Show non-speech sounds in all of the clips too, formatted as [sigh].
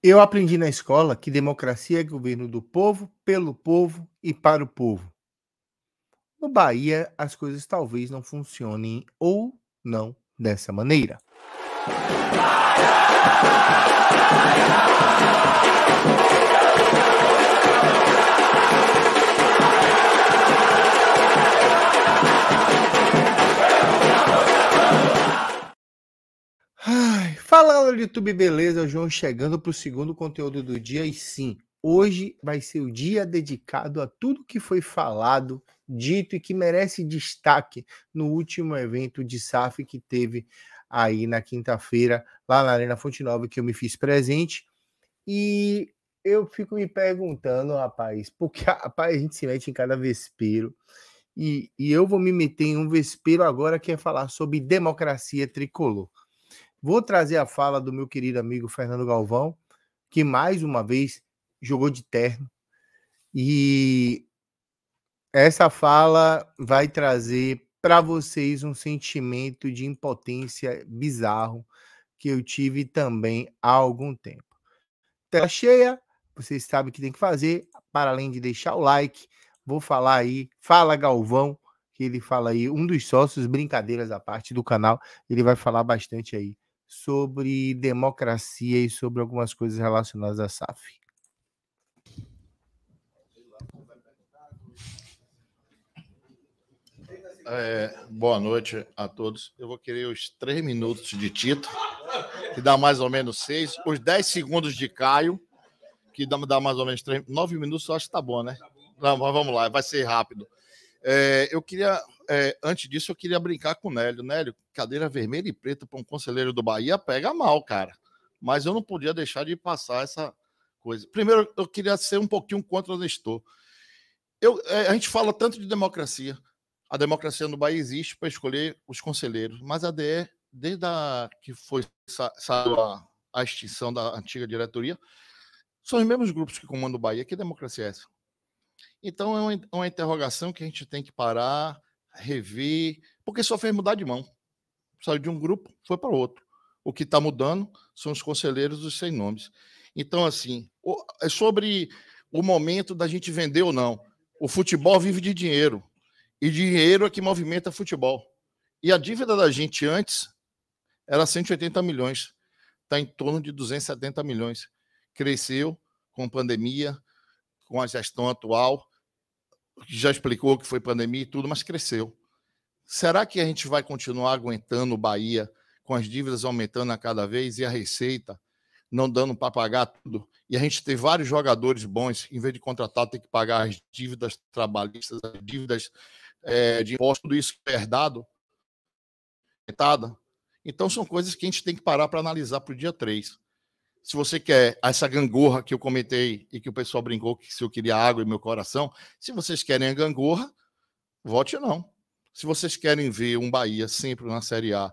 Eu aprendi na escola que democracia é governo do povo, pelo povo e para o povo. No Bahia, as coisas talvez não funcionem ou não dessa maneira. Bahia, Bahia, Bahia, Fala YouTube, beleza? João chegando para o segundo conteúdo do dia e sim, hoje vai ser o dia dedicado a tudo que foi falado, dito e que merece destaque no último evento de SAF que teve aí na quinta-feira lá na Arena Fonte Nova que eu me fiz presente e eu fico me perguntando, rapaz, porque [laughs] rapaz, a gente se mete em cada vespeiro e, e eu vou me meter em um vespeiro agora que é falar sobre democracia tricolor. Vou trazer a fala do meu querido amigo Fernando Galvão, que mais uma vez jogou de terno. E essa fala vai trazer para vocês um sentimento de impotência bizarro que eu tive também há algum tempo. Tela cheia, vocês sabem o que tem que fazer, para além de deixar o like, vou falar aí, fala Galvão, que ele fala aí, um dos sócios, brincadeiras à parte do canal, ele vai falar bastante aí sobre democracia e sobre algumas coisas relacionadas à SAF. É, boa noite a todos. Eu vou querer os três minutos de Tito, que dá mais ou menos seis, os dez segundos de Caio, que dá, mais ou menos três, nove minutos, eu acho que tá bom, né? Não, mas vamos lá, vai ser rápido. É, eu queria, é, antes disso, eu queria brincar com o Nélio. Nélio, cadeira vermelha e preta para um conselheiro do Bahia pega mal, cara. Mas eu não podia deixar de passar essa coisa. Primeiro, eu queria ser um pouquinho contra o Nestor. Eu, é, a gente fala tanto de democracia. A democracia no Bahia existe para escolher os conselheiros, mas a DE, desde a, que foi sa, a, a extinção da antiga diretoria, são os mesmos grupos que comandam o Bahia. Que democracia é essa? Então é uma, uma interrogação que a gente tem que parar, rever, porque só fez mudar de mão. Saiu de um grupo, foi para outro. O que está mudando são os conselheiros dos sem nomes. Então, assim, é sobre o momento da gente vender ou não. O futebol vive de dinheiro. E dinheiro é que movimenta futebol. E a dívida da gente antes era 180 milhões. Está em torno de 270 milhões. Cresceu com pandemia, com a gestão atual, que já explicou que foi pandemia e tudo, mas cresceu. Será que a gente vai continuar aguentando o Bahia com as dívidas aumentando a cada vez e a receita não dando para pagar tudo? E a gente tem vários jogadores bons, em vez de contratar, tem que pagar as dívidas trabalhistas, as dívidas é, de imposto, tudo isso é herdado. Então, são coisas que a gente tem que parar para analisar para o dia 3 se você quer essa gangorra que eu comentei e que o pessoal brincou que se eu queria água e meu coração, se vocês querem a gangorra, vote não. Se vocês querem ver um Bahia sempre na Série A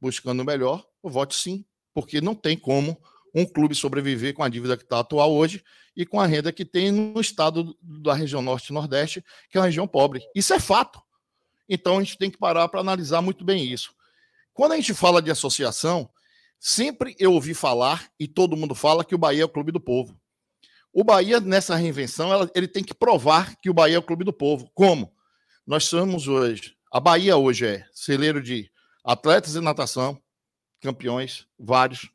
buscando o melhor, vote sim, porque não tem como um clube sobreviver com a dívida que está atual hoje e com a renda que tem no estado da região norte e nordeste, que é uma região pobre. Isso é fato. Então a gente tem que parar para analisar muito bem isso. Quando a gente fala de associação, Sempre eu ouvi falar, e todo mundo fala, que o Bahia é o clube do povo. O Bahia, nessa reinvenção, ela, ele tem que provar que o Bahia é o clube do povo. Como? Nós somos hoje. A Bahia hoje é celeiro de atletas e natação, campeões, vários.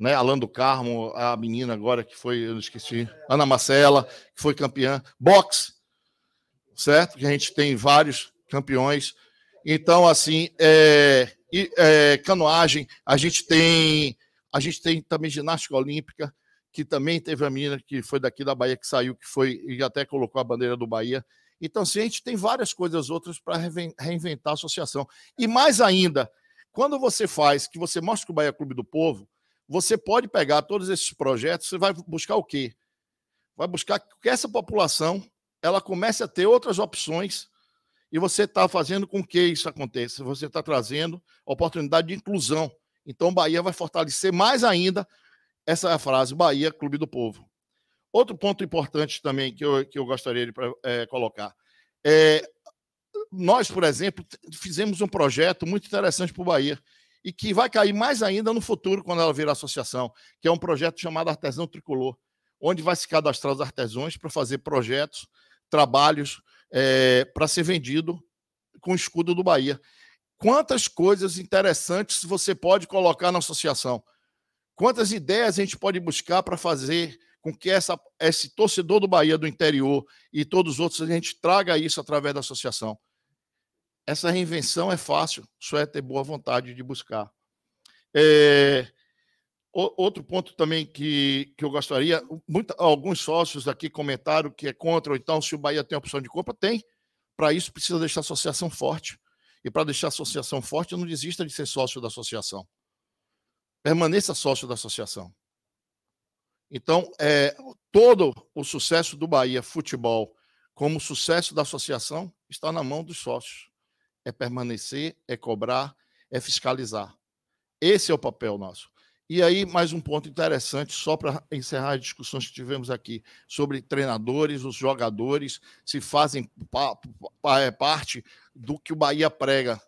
Né? Alan do Carmo, a menina agora que foi, eu esqueci, Ana Marcela, que foi campeã. Boxe, certo? Que a gente tem vários campeões. Então, assim, é, é, canoagem, a gente tem a gente tem também ginástica olímpica, que também teve a menina que foi daqui da Bahia que saiu, que foi e até colocou a bandeira do Bahia. Então, assim, a gente tem várias coisas outras para reinventar a associação. E mais ainda, quando você faz, que você mostra que o Bahia é Clube do Povo, você pode pegar todos esses projetos, você vai buscar o quê? Vai buscar que essa população ela comece a ter outras opções e você está fazendo com que isso aconteça. Você está trazendo oportunidade de inclusão. Então, Bahia vai fortalecer mais ainda essa frase: Bahia, Clube do Povo. Outro ponto importante também que eu, que eu gostaria de é, colocar. É, nós, por exemplo, fizemos um projeto muito interessante para o Bahia e que vai cair mais ainda no futuro, quando ela virar associação, que é um projeto chamado Artesão Tricolor, onde vai se cadastrar os artesãos para fazer projetos, trabalhos é, eh, para ser vendido com o escudo do Bahia. Quantas coisas interessantes você pode colocar na associação? Quantas ideias a gente pode buscar para fazer com que essa, esse torcedor do Bahia do interior e todos os outros, a gente traga isso através da associação? Essa reinvenção é fácil, só é ter boa vontade de buscar. É, outro ponto também que, que eu gostaria, muita, alguns sócios aqui comentaram que é contra, ou então se o Bahia tem opção de compra, tem. Para isso precisa deixar a associação forte. E para deixar a associação forte, não desista de ser sócio da associação. Permaneça sócio da associação. Então, é, todo o sucesso do Bahia Futebol, como sucesso da associação, está na mão dos sócios. É permanecer, é cobrar, é fiscalizar. Esse é o papel nosso. E aí, mais um ponto interessante, só para encerrar as discussões que tivemos aqui sobre treinadores, os jogadores, se fazem é, parte do que o Bahia prega.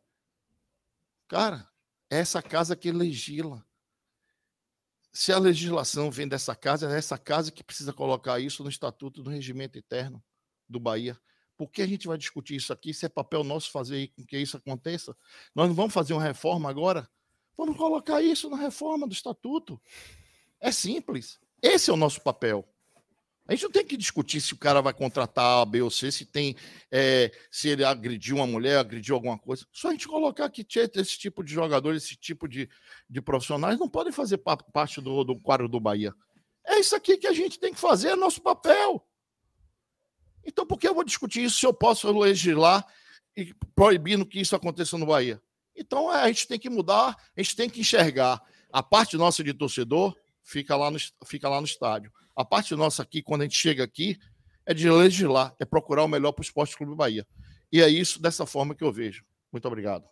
Cara, é essa casa que legisla. Se a legislação vem dessa casa, é essa casa que precisa colocar isso no estatuto do regimento interno do Bahia. Por que a gente vai discutir isso aqui? Se é papel nosso fazer com que isso aconteça? Nós não vamos fazer uma reforma agora? Vamos colocar isso na reforma do estatuto. É simples. Esse é o nosso papel. A gente não tem que discutir se o cara vai contratar a B ou C, se tem, é, se ele agrediu uma mulher, agrediu alguma coisa. Só a gente colocar que esse tipo de jogador, esse tipo de, de profissionais não podem fazer parte do, do quadro do Bahia. É isso aqui que a gente tem que fazer, é nosso papel. Então, por que eu vou discutir isso se eu posso legislar e proibindo que isso aconteça no Bahia? Então é, a gente tem que mudar, a gente tem que enxergar. A parte nossa de torcedor fica lá no, fica lá no estádio. A parte nossa aqui, quando a gente chega aqui, é de legislar, é procurar o melhor para o Esporte Clube Bahia. E é isso dessa forma que eu vejo. Muito obrigado.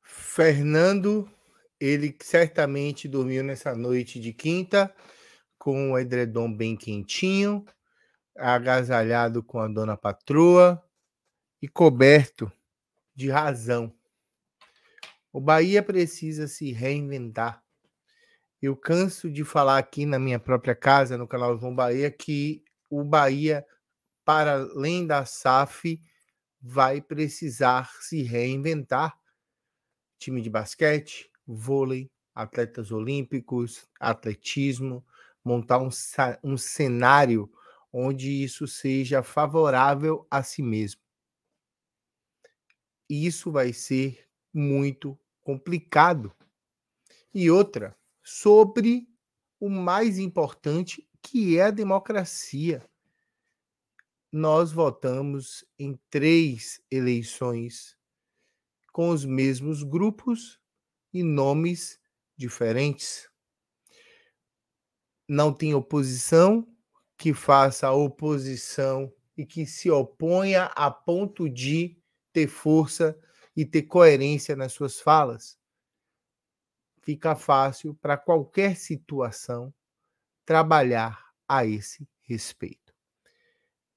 Fernando, ele certamente dormiu nessa noite de quinta com o edredom bem quentinho, agasalhado com a dona patroa e coberto de razão. O Bahia precisa se reinventar. Eu canso de falar aqui na minha própria casa, no canal João Bahia, que o Bahia, para além da SAF, vai precisar se reinventar. Time de basquete, vôlei, atletas olímpicos, atletismo, montar um, um cenário onde isso seja favorável a si mesmo isso vai ser muito complicado. E outra, sobre o mais importante, que é a democracia. Nós votamos em três eleições com os mesmos grupos e nomes diferentes. Não tem oposição que faça oposição e que se oponha a ponto de ter força e ter coerência nas suas falas. Fica fácil para qualquer situação trabalhar a esse respeito.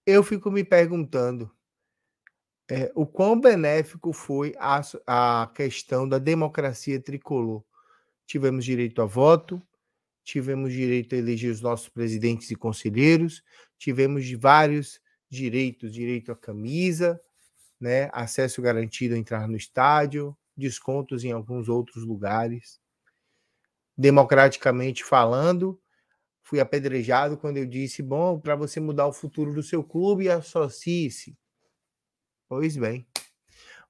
Eu fico me perguntando é, o quão benéfico foi a, a questão da democracia tricolor. Tivemos direito a voto, tivemos direito a eleger os nossos presidentes e conselheiros, tivemos vários direitos, direito à camisa, né? Acesso garantido a entrar no estádio, descontos em alguns outros lugares. Democraticamente falando, fui apedrejado quando eu disse: bom, para você mudar o futuro do seu clube, associe-se. Pois bem,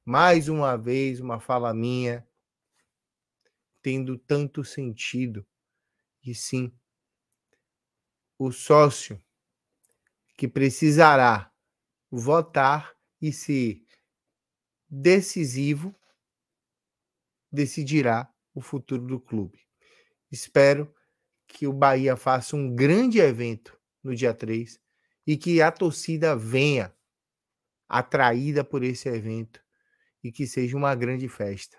mais uma vez, uma fala minha tendo tanto sentido. E sim, o sócio que precisará votar e ser decisivo decidirá o futuro do clube. Espero que o Bahia faça um grande evento no dia 3 e que a torcida venha atraída por esse evento e que seja uma grande festa.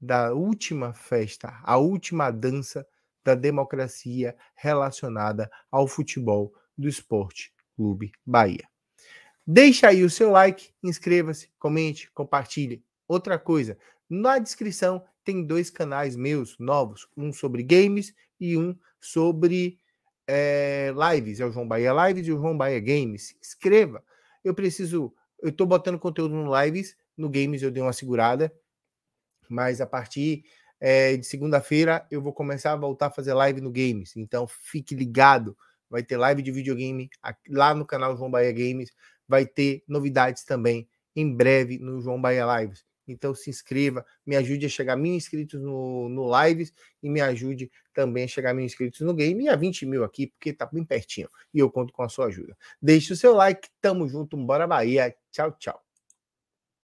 Da última festa, a última dança da democracia relacionada ao futebol do Esporte Clube Bahia. Deixa aí o seu like, inscreva-se, comente, compartilhe. Outra coisa, na descrição tem dois canais meus novos, um sobre games e um sobre é, lives. É o João Bahia Lives e o João Bahia Games. Inscreva. Eu preciso. Eu estou botando conteúdo no Lives, no Games eu dei uma segurada, mas a partir é, de segunda-feira eu vou começar a voltar a fazer live no Games. Então fique ligado. Vai ter live de videogame lá no canal João Bahia Games vai ter novidades também em breve no João Bahia Lives. Então se inscreva, me ajude a chegar a mil inscritos no, no Lives e me ajude também a chegar a mil inscritos no game e a 20 mil aqui, porque tá bem pertinho. E eu conto com a sua ajuda. Deixe o seu like, tamo junto, bora Bahia. Tchau, tchau.